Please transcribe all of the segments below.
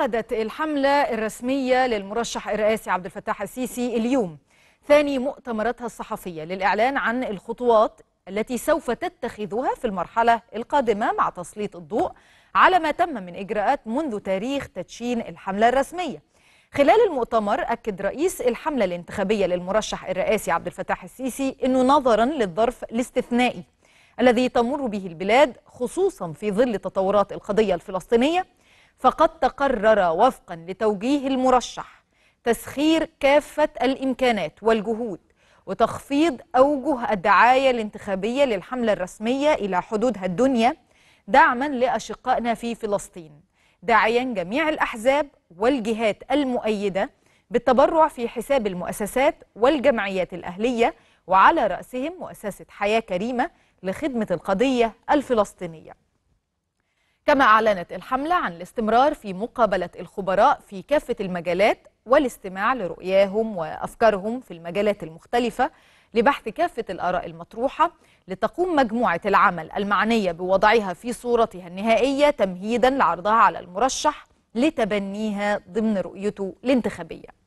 عقدت الحملة الرسمية للمرشح الرئاسي عبد الفتاح السيسي اليوم ثاني مؤتمراتها الصحفية للإعلان عن الخطوات التي سوف تتخذها في المرحلة القادمة مع تسليط الضوء على ما تم من إجراءات منذ تاريخ تدشين الحملة الرسمية خلال المؤتمر أكد رئيس الحملة الانتخابية للمرشح الرئاسي عبد الفتاح السيسي أنه نظرا للظرف الاستثنائي الذي تمر به البلاد خصوصا في ظل تطورات القضية الفلسطينية فقد تقرر وفقا لتوجيه المرشح تسخير كافة الإمكانات والجهود وتخفيض أوجه الدعاية الانتخابية للحملة الرسمية إلى حدودها الدنيا دعما لأشقائنا في فلسطين داعيا جميع الأحزاب والجهات المؤيدة بالتبرع في حساب المؤسسات والجمعيات الأهلية وعلى رأسهم مؤسسة حياة كريمة لخدمة القضية الفلسطينية كما أعلنت الحملة عن الاستمرار في مقابلة الخبراء في كافة المجالات والاستماع لرؤياهم وأفكارهم في المجالات المختلفة لبحث كافة الآراء المطروحة لتقوم مجموعة العمل المعنية بوضعها في صورتها النهائية تمهيدا لعرضها على المرشح لتبنيها ضمن رؤيته الانتخابية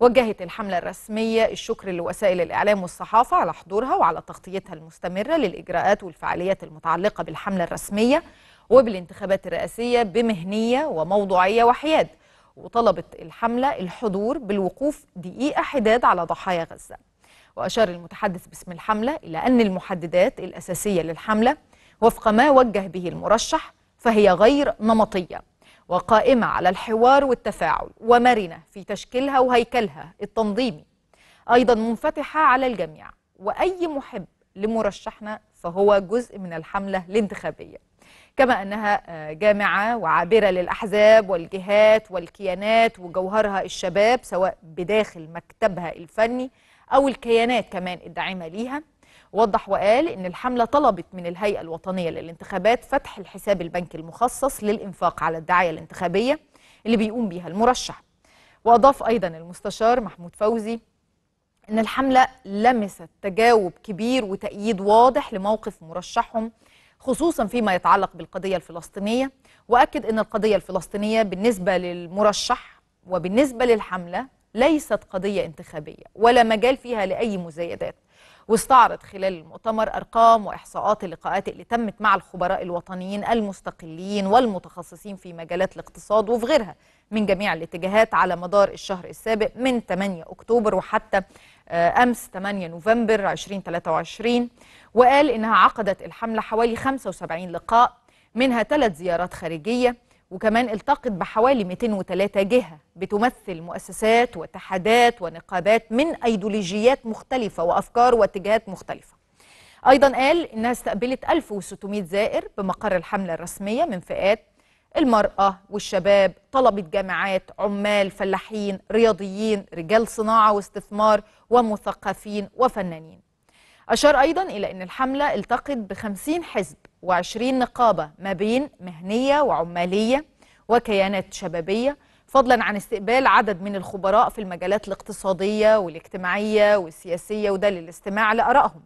وجهت الحملة الرسمية الشكر لوسائل الإعلام والصحافة على حضورها وعلى تغطيتها المستمرة للإجراءات والفعاليات المتعلقة بالحملة الرسمية وبالانتخابات الرئاسية بمهنية وموضوعية وحياد وطلبت الحملة الحضور بالوقوف دقيقة حداد على ضحايا غزة وأشار المتحدث باسم الحملة إلى أن المحددات الأساسية للحملة وفق ما وجه به المرشح فهي غير نمطية وقائمة على الحوار والتفاعل ومرنة في تشكيلها وهيكلها التنظيمي أيضا منفتحة على الجميع وأي محب لمرشحنا فهو جزء من الحملة الانتخابية كما أنها آه، جامعة وعابرة للأحزاب والجهات والكيانات وجوهرها الشباب سواء بداخل مكتبها الفني أو الكيانات كمان الداعمة ليها وضح وقال إن الحملة طلبت من الهيئة الوطنية للانتخابات فتح الحساب البنكي المخصص للإنفاق على الدعاية الانتخابية اللي بيقوم بها المرشح وأضاف أيضا المستشار محمود فوزي أن الحملة لمست تجاوب كبير وتأييد واضح لموقف مرشحهم خصوصا فيما يتعلق بالقضية الفلسطينية وأكد أن القضية الفلسطينية بالنسبة للمرشح وبالنسبة للحملة ليست قضية انتخابية ولا مجال فيها لأي مزايدات واستعرض خلال المؤتمر أرقام وإحصاءات اللقاءات اللي تمت مع الخبراء الوطنيين المستقلين والمتخصصين في مجالات الاقتصاد وفي غيرها من جميع الاتجاهات على مدار الشهر السابق من 8 أكتوبر وحتى آه، أمس 8 نوفمبر 2023 وقال إنها عقدت الحملة حوالي 75 لقاء منها ثلاث زيارات خارجية وكمان التقت بحوالي 203 جهة بتمثل مؤسسات واتحادات ونقابات من أيديولوجيات مختلفة وأفكار واتجاهات مختلفة أيضا قال إنها استقبلت 1600 زائر بمقر الحملة الرسمية من فئات المرأة والشباب طلبة جامعات عمال فلاحين رياضيين رجال صناعة واستثمار ومثقفين وفنانين أشار أيضا إلى أن الحملة التقت بخمسين حزب وعشرين نقابة ما بين مهنية وعمالية وكيانات شبابية فضلا عن استقبال عدد من الخبراء في المجالات الاقتصادية والاجتماعية والسياسية وده للاستماع لآرائهم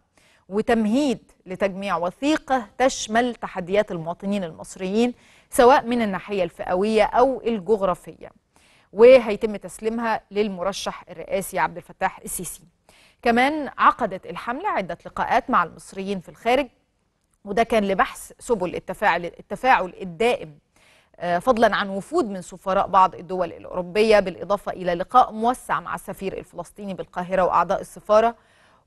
وتمهيد لتجميع وثيقة تشمل تحديات المواطنين المصريين سواء من الناحية الفئوية أو الجغرافية وهيتم تسليمها للمرشح الرئاسي عبد الفتاح السيسي كمان عقدت الحملة عدة لقاءات مع المصريين في الخارج وده كان لبحث سبل التفاعل, التفاعل الدائم آه، فضلا عن وفود من سفراء بعض الدول الأوروبية بالإضافة إلى لقاء موسع مع السفير الفلسطيني بالقاهرة وأعضاء السفارة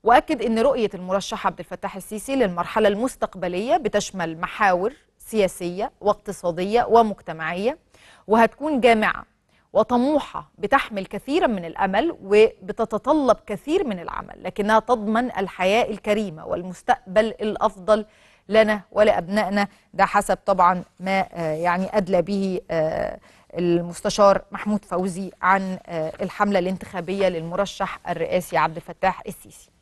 واكد ان رؤيه المرشح عبد الفتاح السيسي للمرحله المستقبليه بتشمل محاور سياسيه واقتصاديه ومجتمعيه وهتكون جامعه وطموحه بتحمل كثيرا من الامل وبتتطلب كثير من العمل لكنها تضمن الحياه الكريمه والمستقبل الافضل لنا ولابنائنا ده حسب طبعا ما آه، يعني ادلى به آه، المستشار محمود فوزي عن آه، الحملة الانتخابية للمرشح الرئاسي عبد الفتاح السيسي